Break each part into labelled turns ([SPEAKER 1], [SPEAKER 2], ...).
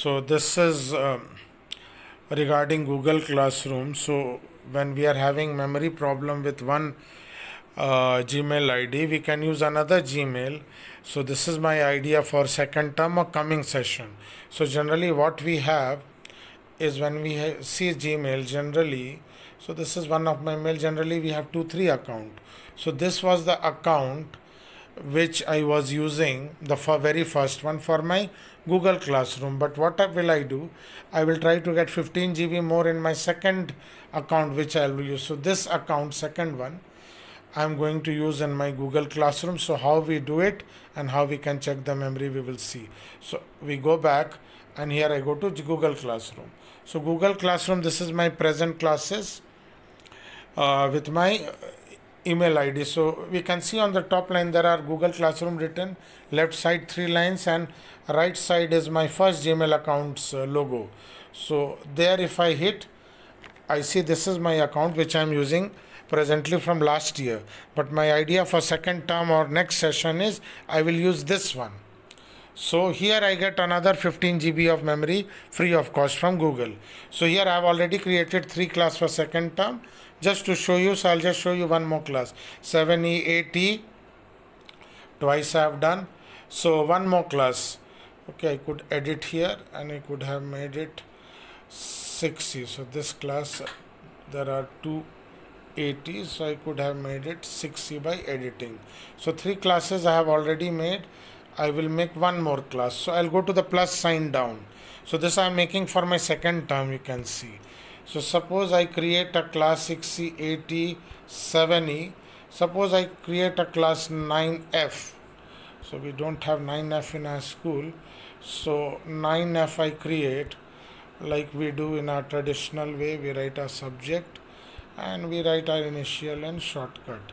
[SPEAKER 1] so this is um, regarding google classroom so when we are having memory problem with one uh, gmail id we can use another gmail so this is my idea for second term or coming session so generally what we have is when we see gmail generally so this is one of my mail generally we have two three account so this was the account which I was using the very first one for my Google Classroom. But what will I do? I will try to get 15 GB more in my second account, which I will use. So this account, second one, I'm going to use in my Google Classroom. So how we do it and how we can check the memory, we will see. So we go back and here I go to Google Classroom. So Google Classroom, this is my present classes uh, with my email id so we can see on the top line there are google classroom written left side three lines and right side is my first gmail accounts uh, logo so there if i hit i see this is my account which i'm using presently from last year but my idea for second term or next session is i will use this one so here I get another 15 GB of memory free of cost from Google. So here I have already created three class for second term. Just to show you, so I'll just show you one more class. 7E, 8 twice I have done. So one more class. Okay, I could edit here and I could have made it 6 So this class, there are two 80 so I could have made it 60 by editing so three classes I have already made I will make one more class so I'll go to the plus sign down so this I'm making for my second term you can see so suppose I create a class 6C80 7E suppose I create a class 9F so we don't have 9F in our school so 9F I create like we do in our traditional way we write our subject and we write our initial and shortcut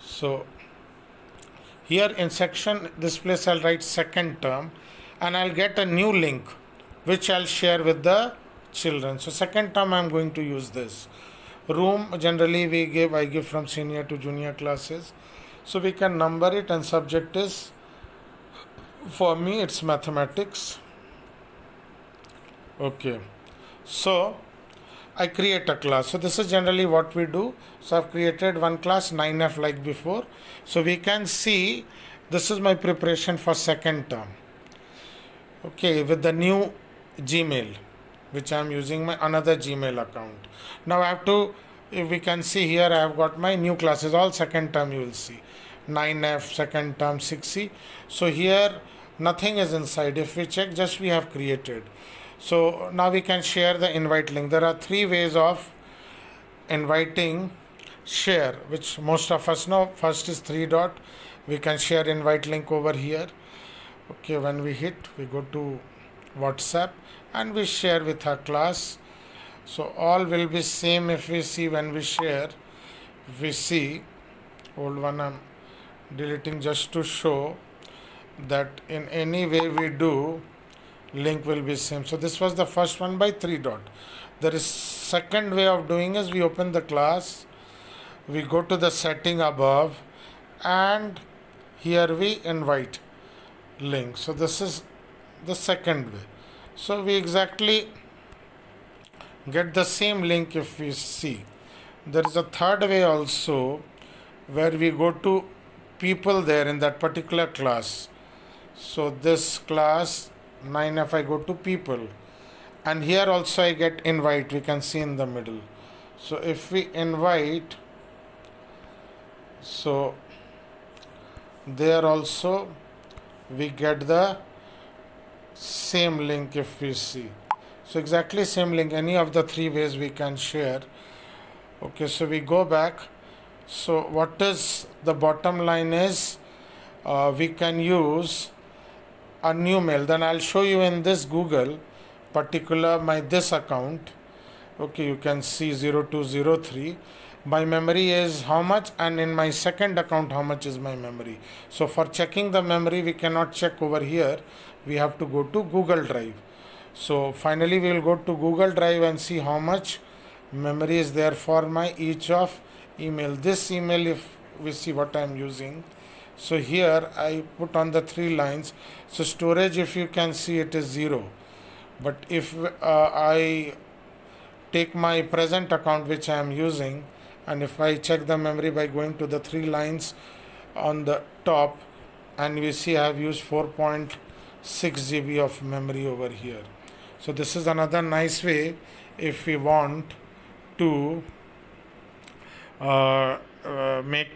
[SPEAKER 1] so here in section this place I'll write second term and I'll get a new link which I'll share with the children so second term I'm going to use this room generally we give I give from senior to junior classes so we can number it and subject is for me it's mathematics okay so I create a class. So this is generally what we do. So I've created one class 9f like before. So we can see this is my preparation for second term. Okay, with the new Gmail, which I'm using my another Gmail account. Now I have to, if we can see here, I have got my new classes, all second term you will see. 9f, second term, 6c. So here nothing is inside. If we check, just we have created so now we can share the invite link there are three ways of inviting share which most of us know first is three dot we can share invite link over here okay when we hit we go to whatsapp and we share with our class so all will be same if we see when we share we see old one i'm deleting just to show that in any way we do link will be same so this was the first one by 3 dot there is second way of doing is we open the class we go to the setting above and here we invite link so this is the second way so we exactly get the same link if we see there is a third way also where we go to people there in that particular class so this class 9 if I go to people and here also I get invite we can see in the middle so if we invite so there also we get the same link if we see so exactly same link any of the three ways we can share okay so we go back so what is the bottom line is uh, we can use a new mail then I'll show you in this Google particular my this account okay you can see 0203 my memory is how much and in my second account how much is my memory so for checking the memory we cannot check over here we have to go to Google Drive so finally we will go to Google Drive and see how much memory is there for my each of email this email if we see what I am using so here I put on the three lines so storage if you can see it is zero but if uh, I take my present account which I am using and if I check the memory by going to the three lines on the top and we see I have used 4.6 GB of memory over here so this is another nice way if we want to uh, uh, make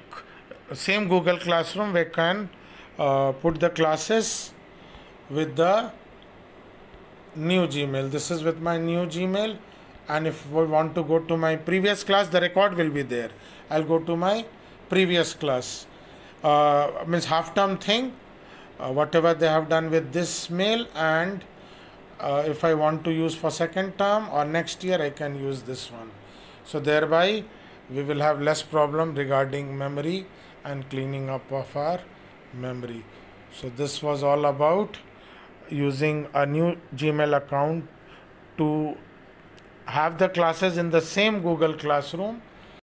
[SPEAKER 1] same Google Classroom we can uh, put the classes with the new Gmail. This is with my new Gmail and if we want to go to my previous class the record will be there. I'll go to my previous class. Uh, means half term thing uh, whatever they have done with this mail and uh, if I want to use for second term or next year I can use this one. So thereby we will have less problem regarding memory and cleaning up of our memory so this was all about using a new gmail account to have the classes in the same google classroom